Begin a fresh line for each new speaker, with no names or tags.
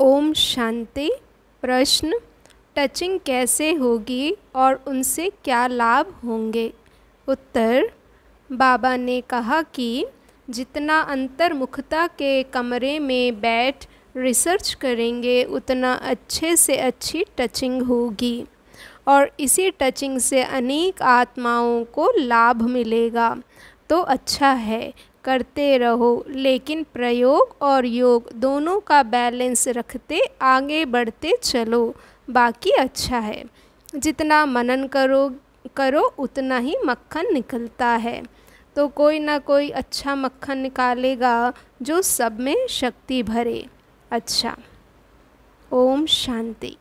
ओम शांति प्रश्न टचिंग कैसे होगी और उनसे क्या लाभ होंगे उत्तर बाबा ने कहा कि जितना अंतर्मुखता के कमरे में बैठ रिसर्च करेंगे उतना अच्छे से अच्छी टचिंग होगी और इसी टचिंग से अनेक आत्माओं को लाभ मिलेगा तो अच्छा है करते रहो लेकिन प्रयोग और योग दोनों का बैलेंस रखते आगे बढ़ते चलो बाकी अच्छा है जितना मनन करो करो उतना ही मक्खन निकलता है तो कोई ना कोई अच्छा मक्खन निकालेगा जो सब में शक्ति भरे अच्छा ओम शांति